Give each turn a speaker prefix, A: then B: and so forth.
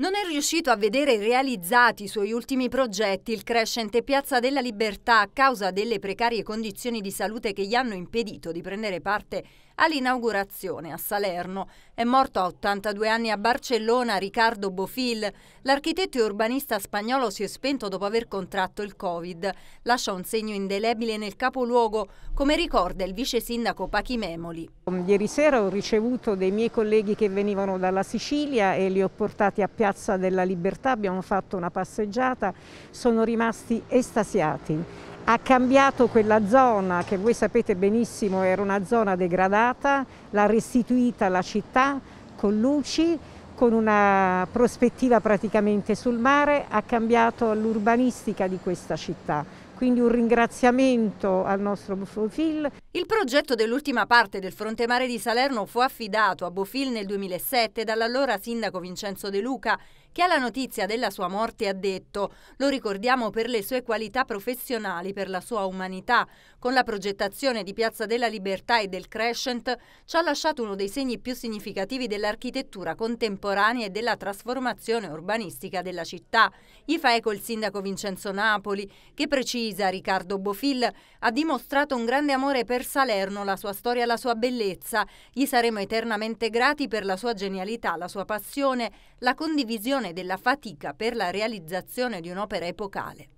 A: Non è riuscito a vedere realizzati i suoi ultimi progetti, il crescente Piazza della Libertà a causa delle precarie condizioni di salute che gli hanno impedito di prendere parte all'inaugurazione a Salerno. È morto a 82 anni a Barcellona Riccardo Bofil. L'architetto e urbanista spagnolo si è spento dopo aver contratto il Covid. Lascia un segno indelebile nel capoluogo, come ricorda il vice sindaco Pachi Memoli.
B: Ieri sera ho ricevuto dei miei colleghi che venivano dalla Sicilia e li ho portati a Piazza Piazza della Libertà, abbiamo fatto una passeggiata, sono rimasti estasiati. Ha cambiato quella zona che voi sapete benissimo era una zona degradata, l'ha restituita alla città con luci, con una prospettiva praticamente sul mare, ha cambiato l'urbanistica di questa città quindi un ringraziamento al nostro Bofil.
A: Il progetto dell'ultima parte del fronte mare di Salerno fu affidato a Bofil nel 2007 dall'allora sindaco Vincenzo De Luca, che alla notizia della sua morte ha detto «Lo ricordiamo per le sue qualità professionali, per la sua umanità. Con la progettazione di Piazza della Libertà e del Crescent ci ha lasciato uno dei segni più significativi dell'architettura contemporanea e della trasformazione urbanistica della città». Gli fa eco il sindaco Vincenzo Napoli, che precisa Pisa, Riccardo Bofil, ha dimostrato un grande amore per Salerno, la sua storia, la sua bellezza. Gli saremo eternamente grati per la sua genialità, la sua passione, la condivisione della fatica per la realizzazione di un'opera epocale.